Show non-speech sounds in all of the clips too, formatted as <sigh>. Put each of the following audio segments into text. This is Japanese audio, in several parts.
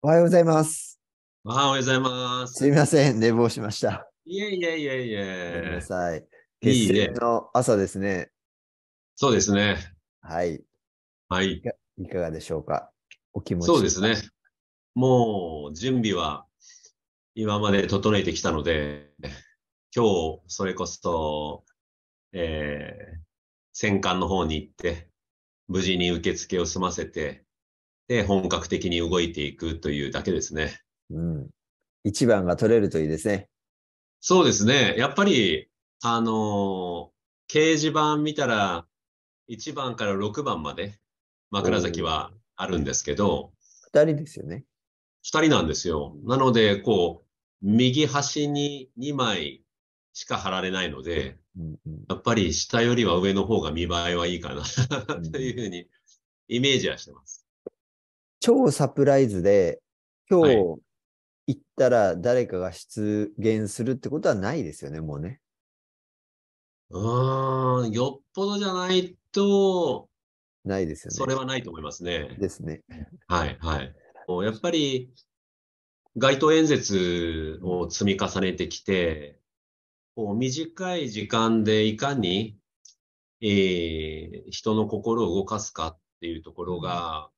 おはようございます。おはようございます。すみません、寝坊しました。いえいえいえいえ。ごめんなさい。決戦の朝ですね。いいねそうですね。はい。はい。いかがでしょうかお気持ちそうですね。もう準備は今まで整えてきたので、今日それこそ、えー、戦艦の方に行って、無事に受付を済ませて、で、本格的に動いていくというだけですね。うん。一番が取れるといいですね。そうですね。やっぱり、あのー、掲示板見たら、一番から六番まで、枕崎はあるんですけど、二人ですよね。二人なんですよ。なので、こう、右端に二枚しか貼られないので、やっぱり下よりは上の方が見栄えはいいかな <laughs> というふうにイメージはしてます。超サプライズで、今日行ったら誰かが出現するってことはないですよね、もうね。うん、よっぽどじゃないと、ないですよね。それはないと思いますね。ですね。はい、はい。もうやっぱり、街頭演説を積み重ねてきて、こう短い時間でいかに、えー、人の心を動かすかっていうところが、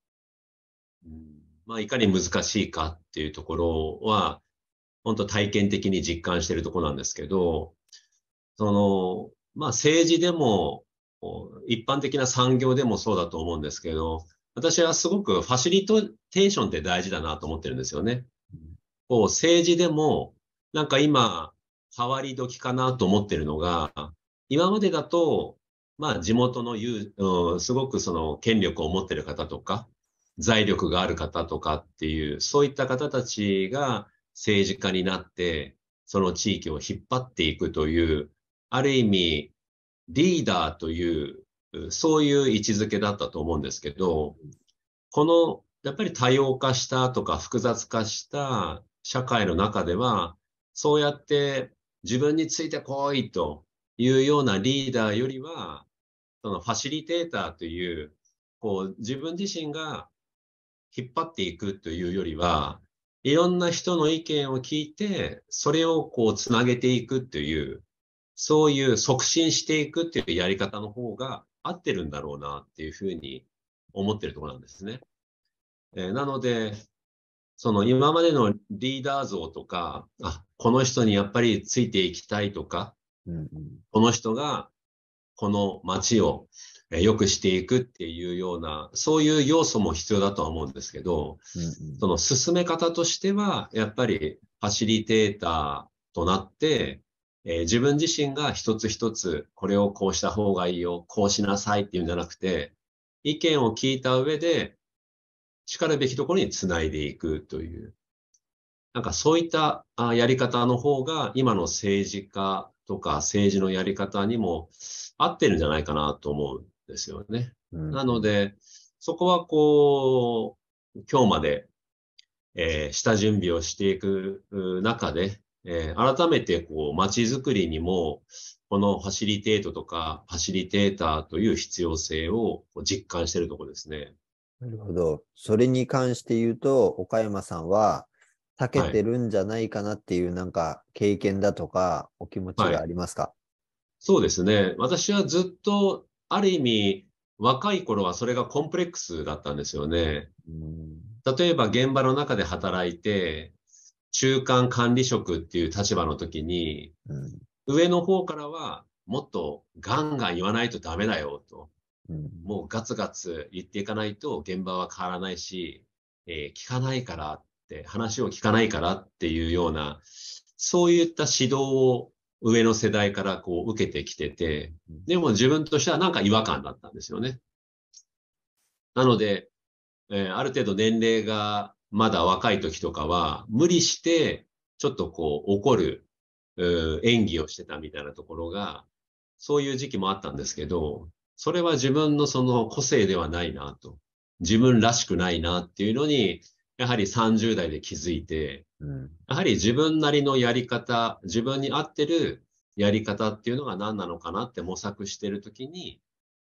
まあ、いかに難しいかっていうところは、本当体験的に実感してるところなんですけど、その、まあ、政治でも、一般的な産業でもそうだと思うんですけど、私はすごくファシリテーションって大事だなと思ってるんですよね。こう、政治でも、なんか今、変わり時かなと思ってるのが、今までだと、まあ地元の、うん、すごくその権力を持ってる方とか、財力がある方とかっていう、そういった方たちが政治家になって、その地域を引っ張っていくという、ある意味、リーダーという、そういう位置づけだったと思うんですけど、この、やっぱり多様化したとか複雑化した社会の中では、そうやって自分について来いというようなリーダーよりは、そのファシリテーターという、こう、自分自身が引っ張っていくというよりは、いろんな人の意見を聞いて、それをこうつなげていくという、そういう促進していくっていうやり方の方が合ってるんだろうなっていうふうに思ってるところなんですね。えー、なので、その今までのリーダー像とか、あ、この人にやっぱりついていきたいとか、うんうん、この人がこの街を良くしていくっていうような、そういう要素も必要だとは思うんですけど、うんうん、その進め方としては、やっぱりファシリテーターとなって、えー、自分自身が一つ一つ、これをこうした方がいいよ、こうしなさいっていうんじゃなくて、意見を聞いた上で、しかるべきところにつないでいくという、なんかそういったやり方の方が今の政治家とか政治のやり方にも合ってるんじゃないかなと思うんですよね。うん、なので、そこはこう、今日まで、えー、下準備をしていく中で、えー、改めてこう、街づくりにも、このファシリテートとか、ファシリテーターという必要性を実感しているところですね。なるほど。それに関して言うと、岡山さんは、避けてるんじゃないかなっていう、なんか経験だとか、お気持ちがありますか、はい、そうですね。私はずっと、ある意味、若い頃はそれがコンプレックスだったんですよね。例えば現場の中で働いて、中間管理職っていう立場の時に、うん、上の方からはもっとガンガン言わないとダメだよと、うん、もうガツガツ言っていかないと現場は変わらないし、えー、聞かないからって話を聞かないからっていうような、そういった指導を上の世代からこう受けてきてて、でも自分としてはなんか違和感だったんですよね。なので、えー、ある程度年齢がまだ若い時とかは、無理して、ちょっとこう怒る、演技をしてたみたいなところが、そういう時期もあったんですけど、それは自分のその個性ではないなと、自分らしくないなっていうのに、やはり30代で気づいて、うん、やはり自分なりのやり方、自分に合ってるやり方っていうのが何なのかなって模索してるときに、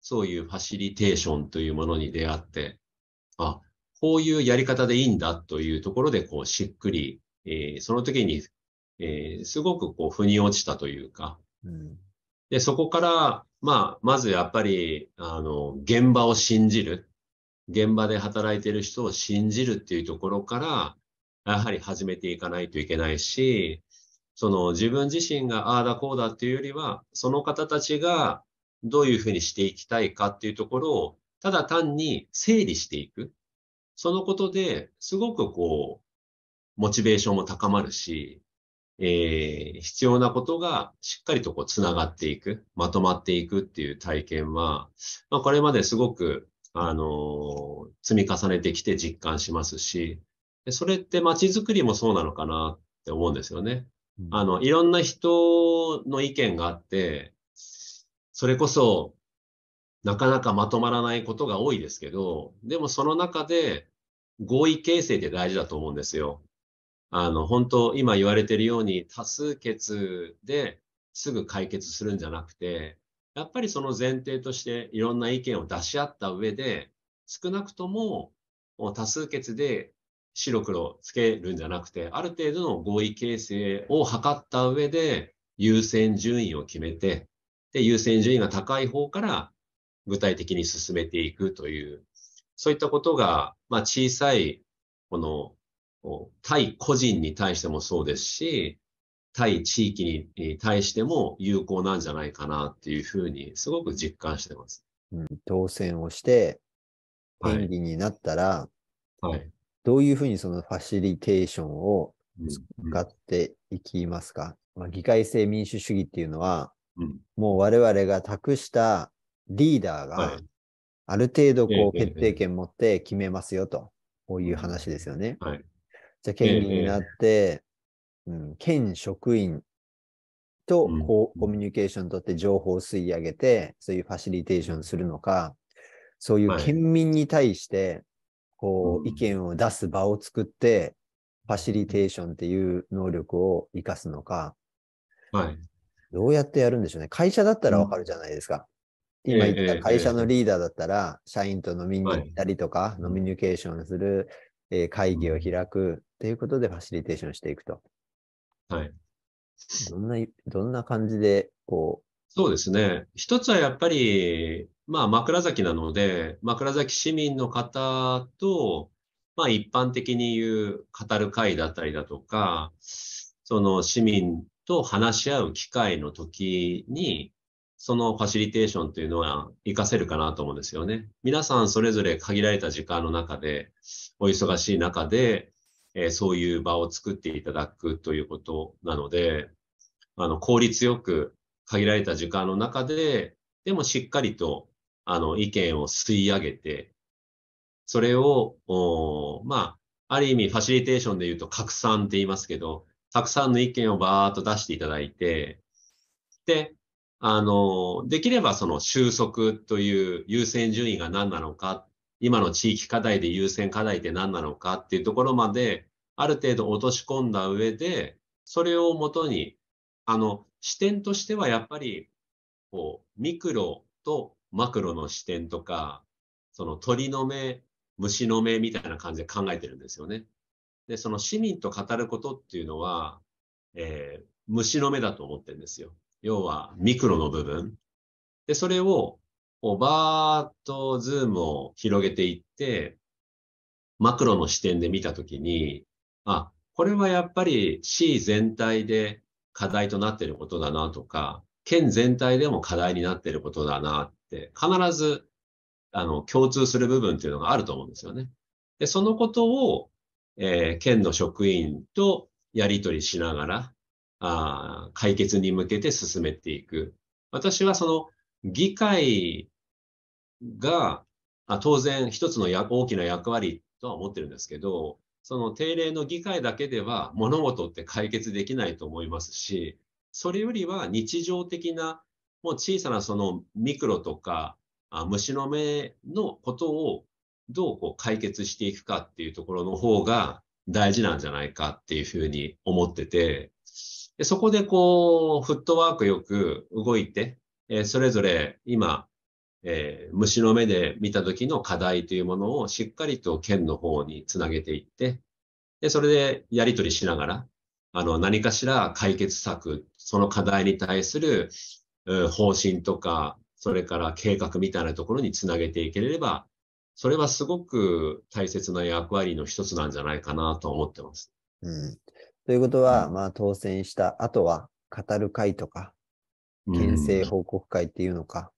そういうファシリテーションというものに出会って、あ、こういうやり方でいいんだというところで、こう、しっくり、えー、その時に、えー、すごくこう、腑に落ちたというか、うん、で、そこから、まあ、まずやっぱり、あの、現場を信じる。現場で働いている人を信じるっていうところから、やはり始めていかないといけないし、その自分自身がああだこうだっていうよりは、その方たちがどういうふうにしていきたいかっていうところを、ただ単に整理していく。そのことですごくこう、モチベーションも高まるし、えー、必要なことがしっかりとこう繋がっていく、まとまっていくっていう体験は、まあ、これまですごくあの、積み重ねてきて実感しますし、それって街づくりもそうなのかなって思うんですよね。あの、いろんな人の意見があって、それこそ、なかなかまとまらないことが多いですけど、でもその中で合意形成って大事だと思うんですよ。あの、本当今言われてるように多数決ですぐ解決するんじゃなくて、やっぱりその前提としていろんな意見を出し合った上で、少なくとも多数決で白黒つけるんじゃなくて、ある程度の合意形成を図った上で、優先順位を決めて、で、優先順位が高い方から具体的に進めていくという、そういったことが、まあ小さい、この、対個人に対してもそうですし、対地域に対しても有効なんじゃないかなっていうふうに、すごく実感してます。うん、当選をして、便利になったら、はい、どういうふうにそのファシリテーションを使っていきますか、ま、う、あ、んうん、議会制民主主義っていうのは、うん、もう我々が託したリーダーが、ある程度こう決定権持って決めますよと、こういう話ですよね。はい、じゃあ、権利になって、うん、県職員とこうコミュニケーション取って情報を吸い上げて、そういうファシリテーションするのか、そういう県民に対して、こう、意見を出す場を作って、ファシリテーションっていう能力を活かすのか、はい。どうやってやるんでしょうね。会社だったらわかるじゃないですか。今言った会社のリーダーだったら、社員と飲みに行ったりとか、飲みノミニケーションする、え会議を開くっていうことでファシリテーションしていくと。はい。どんな、どんな感じで、こう。そうですね。一つはやっぱり、まあ、枕崎なので、枕崎市民の方と、まあ、一般的に言う語る会だったりだとか、その市民と話し合う機会の時に、そのファシリテーションというのは活かせるかなと思うんですよね。皆さんそれぞれ限られた時間の中で、お忙しい中で、えー、そういう場を作っていただくということなので、あの、効率よく限られた時間の中で、でもしっかりと、あの、意見を吸い上げて、それを、おまあ、ある意味、ファシリテーションで言うと拡散って言いますけど、たくさんの意見をバーっと出していただいて、で、あの、できればその収束という優先順位が何なのか今の地域課題で優先課題って何なのかっていうところまで、ある程度落とし込んだ上で、それをもとに、あの、視点としてはやっぱり、こう、ミクロとマクロの視点とか、その鳥の目、虫の目みたいな感じで考えてるんですよね。で、その市民と語ることっていうのは、えー、虫の目だと思ってるんですよ。要は、ミクロの部分。で、それをおばとズームを広げていって、マクロの視点で見たときに、あ、これはやっぱり市全体で課題となっていることだなとか、県全体でも課題になっていることだなって、必ず、あの、共通する部分っていうのがあると思うんですよね。で、そのことを、えー、県の職員とやりとりしながら、あ解決に向けて進めていく。私はその議会が、あ当然一つの大きな役割とは思ってるんですけど、その定例の議会だけでは物事って解決できないと思いますし、それよりは日常的な、もう小さなそのミクロとか、あ虫の目のことをどうこう解決していくかっていうところの方が大事なんじゃないかっていうふうに思ってて、でそこでこう、フットワークよく動いて、えー、それぞれ今えー、虫の目で見た時の課題というものをしっかりと県の方につなげていって、で、それでやり取りしながら、あの、何かしら解決策、その課題に対する、方針とか、それから計画みたいなところにつなげていければ、それはすごく大切な役割の一つなんじゃないかなと思ってます。うん、ということは、うん、まあ、当選した後は、語る会とか、県政報告会っていうのか、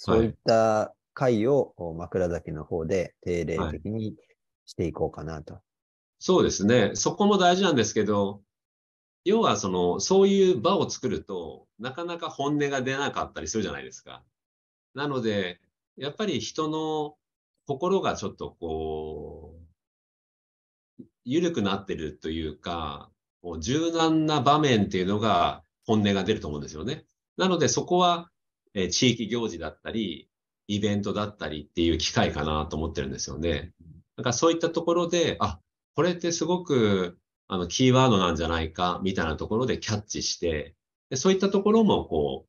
そういった会を枕崎の方で定例的にしていこうかなと、はい。そうですね。そこも大事なんですけど、要はその、そういう場を作ると、なかなか本音が出なかったりするじゃないですか。なので、やっぱり人の心がちょっとこう、緩くなってるというか、こう柔軟な場面っていうのが本音が出ると思うんですよね。なのでそこはえ地域行事だったり、イベントだったりっていう機会かなと思ってるんですよね。なんかそういったところで、あ、これってすごく、あの、キーワードなんじゃないか、みたいなところでキャッチして、でそういったところも、こ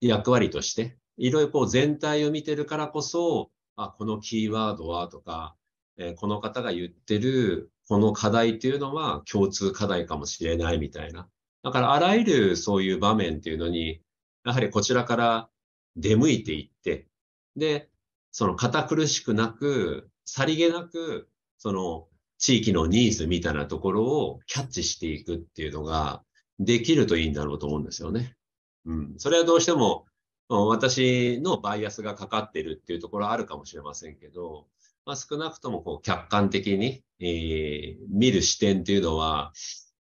う、役割として、いろいろこう全体を見てるからこそ、あ、このキーワードはとか、えー、この方が言ってる、この課題っていうのは共通課題かもしれないみたいな。だからあらゆるそういう場面っていうのに、やはりこちらから出向いていって、で、その堅苦しくなく、さりげなく、その地域のニーズみたいなところをキャッチしていくっていうのができるといいんだろうと思うんですよね。うん。それはどうしても私のバイアスがかかってるっていうところはあるかもしれませんけど、まあ、少なくともこう客観的に、えー、見る視点っていうのは、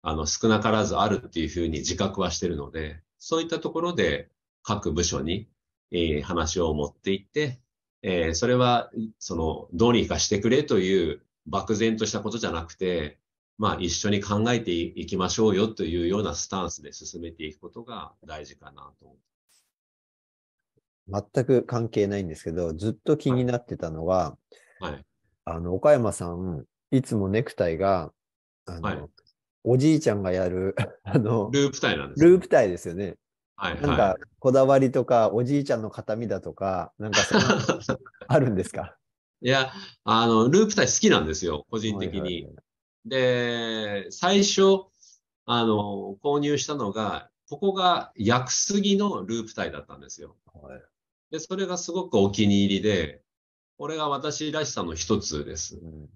あの、少なからずあるっていうふうに自覚はしてるので、そういったところで各部署に、えー、話を持っていって、えー、それは、その、どうにかしてくれという漠然としたことじゃなくて、まあ一緒に考えていきましょうよというようなスタンスで進めていくことが大事かなと思全く関係ないんですけど、ずっと気になってたのが、はい、あの岡山さん、いつもネクタイがあの、はい、おじいちゃんがやる、<laughs> あの、ループ体なんです、ね、ループ体ですよね。はい、はい、なんか、こだわりとか、おじいちゃんの形見だとか、なんかその、<laughs> あるんですかいや、あの、ループ体好きなんですよ、個人的に。はいはいはい、で、最初、あの、購入したのが、ここが薬杉のループ体だったんですよ。はい、で、それがすごくお気に入りで、これが私らしさの一つです。うん、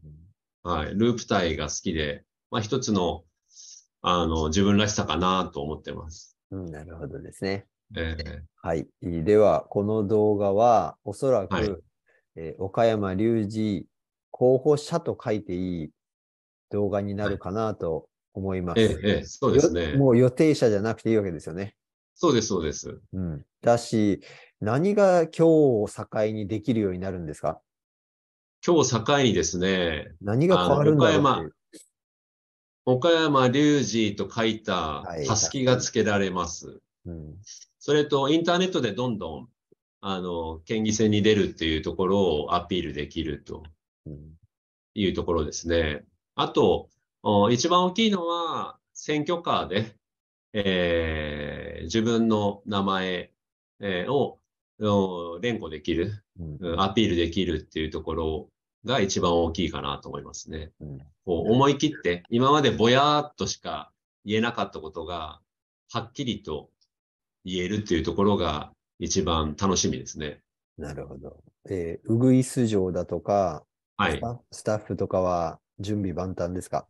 はい。ループ体が好きで、まあ一つのあの、自分らしさかなと思ってます。うん、なるほどですね。えー、はい。では、この動画は、おそらく、はい、えー、岡山隆二候補者と書いていい動画になるかなと思います。はい、ええー、そうですね。もう予定者じゃなくていいわけですよね。そうです、そうです。うん。だし、何が今日を境にできるようになるんですか今日境にですね、何が変わるんだろうっていう岡山隆二と書いたたすきがつけられます、うん。それとインターネットでどんどん、あの、県議選に出るっていうところをアピールできるというところですね。あと、一番大きいのは、選挙カーで、えー、自分の名前、えー、を連呼できる、アピールできるっていうところが一番大きいかなと思いますね。うん、こう思い切って、今までぼやーっとしか言えなかったことが、はっきりと言えるっていうところが一番楽しみですね。なるほど。えー、ウグイス城だとか、はい、スタッフとかは準備万端ですか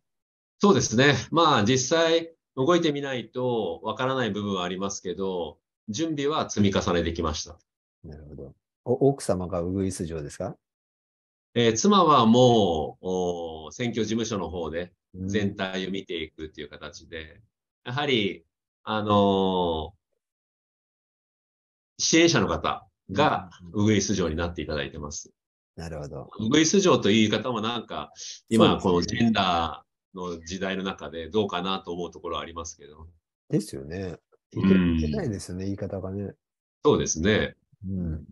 そうですね。まあ実際動いてみないとわからない部分はありますけど、準備は積み重ねてきました。なるほど。お奥様がうぐいす城ですかえー、妻はもう、選挙事務所の方で全体を見ていくっていう形で、やはり、あのー、支援者の方がウグイス嬢になっていただいてます。なるほど。ウグイス嬢という言い方もなんか、今このジェンダーの時代の中でどうかなと思うところはありますけど。ですよね。いけないですよね、言い方がね。そうですね。うん。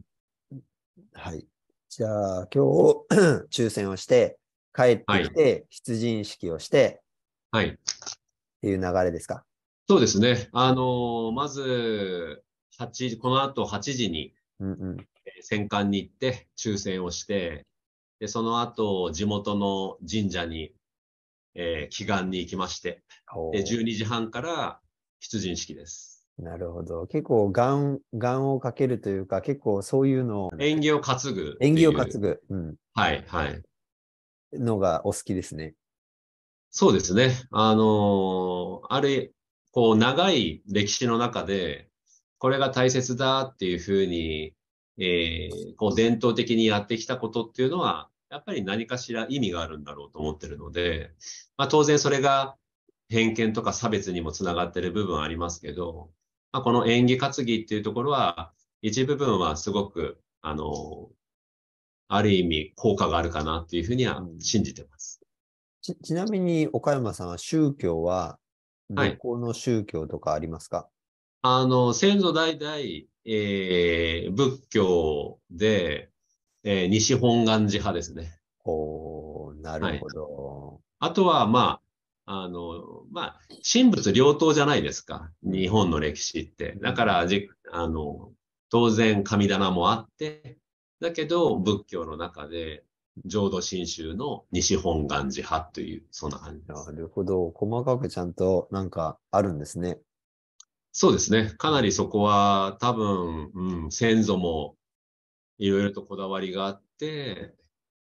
はい。じゃあ、今日 <clears throat> 抽選をして、帰ってきて、出陣式をして、はい。っていう流れですか、はい、そうですね。あのー、まず、八時、この後8時に、戦艦に行って、抽選をして、で、その後、地元の神社に、えー、祈願に行きまして、で12時半から出陣式です。なるほど。結構、願、願をかけるというか、結構そういうのを。縁起を担ぐ。縁起を担ぐ。うん。はい、はい。のがお好きですね。そうですね。あのー、あれ、こう、長い歴史の中で、これが大切だっていうふうに、えー、こう、伝統的にやってきたことっていうのは、やっぱり何かしら意味があるんだろうと思ってるので、まあ、当然それが偏見とか差別にもつながってる部分ありますけど、まあ、この演技担ぎっていうところは、一部分はすごく、あの、ある意味効果があるかなっていうふうには信じてます。ちちなみに岡山さんは宗教は、どこの宗教とかありますか、はい、あの、先祖代々、えー、仏教で、えー、西本願寺派ですね。おなるほど、はい、あとは、まあ、あの、まあ、神仏両党じゃないですか。日本の歴史って。だから、あの、当然神棚もあって、だけど仏教の中で浄土真宗の西本願寺派という、そんな感じです。なるほど。細かくちゃんとなんかあるんですね。そうですね。かなりそこは多分、うん、先祖もいろいろとこだわりがあって、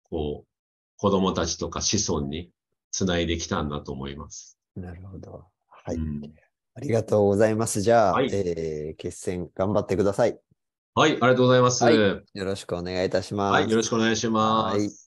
こう、子供たちとか子孫につないできたんだと思います。なるほど。はい。うん、ありがとうございます。じゃあ、はい、えー、決戦頑張ってください。はい、ありがとうございます、はい、よろしくお願いいたします。はい、よろしくお願いします。はい